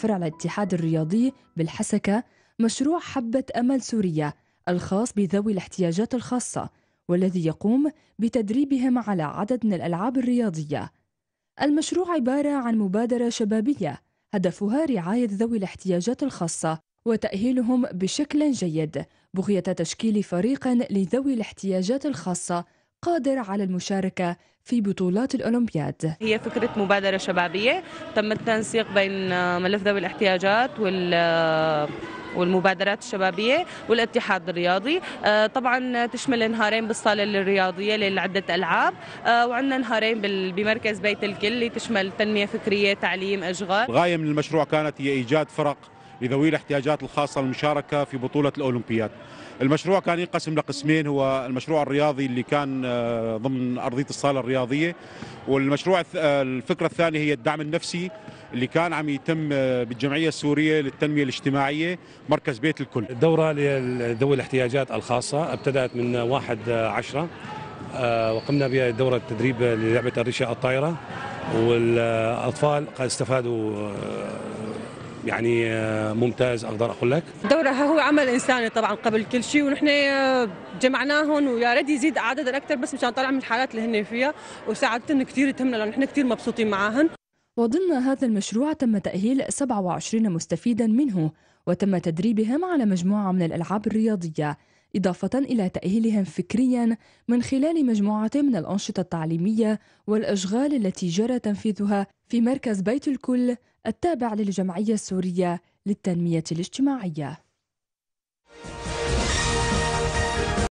فرع الاتحاد الرياضي بالحسكة مشروع حبة أمل سوريا الخاص بذوي الاحتياجات الخاصة والذي يقوم بتدريبهم على عدد من الألعاب الرياضية المشروع عبارة عن مبادرة شبابية هدفها رعاية ذوي الاحتياجات الخاصة وتأهيلهم بشكل جيد بغية تشكيل فريق لذوي الاحتياجات الخاصة قادر على المشاركة في بطولات الأولمبياد هي فكرة مبادرة شبابية تم التنسيق بين آه، ملف ذوي الاحتياجات وال آه، والمبادرات الشبابية والاتحاد الرياضي آه، طبعا تشمل نهارين بالصالة الرياضية لعدة ألعاب وعندنا نهارين بمركز بيت الكل اللي تشمل تنمية فكرية تعليم أشغال غاية من المشروع كانت هي إيجاد فرق لذوي الاحتياجات الخاصة للمشاركة في بطولة الأولمبياد المشروع كان ينقسم لقسمين هو المشروع الرياضي اللي كان آه، ضمن أرضية الصالة الرياضية والمشروع آه، الفكرة الثانية هي الدعم النفسي اللي كان عم يتم آه، بالجمعية السورية للتنمية الاجتماعية مركز بيت الكل الدورة لذوي الاحتياجات الخاصة ابتدأت من واحد عشرة وقمنا بدورة تدريب للعبة الريشة الطائرة والأطفال قد استفادوا يعني آه، ممتاز اقدر اقول لك دورها هو عمل انساني طبعا قبل كل شيء ونحن آه، جمعناهم ويا ريت يزيد عددا اكثر بس مشان طلع من الحالات اللي هن فيها وساعدتن كثير تهمنا لانه نحن كثير مبسوطين معاهن وضمن هذا المشروع تم تأهيل 27 مستفيدا منه وتم تدريبهم على مجموعة من الألعاب الرياضية إضافة إلى تأهيلهم فكريا من خلال مجموعة من الأنشطة التعليمية والأشغال التي جرى تنفيذها في مركز بيت الكل التابع للجمعية السورية للتنمية الاجتماعية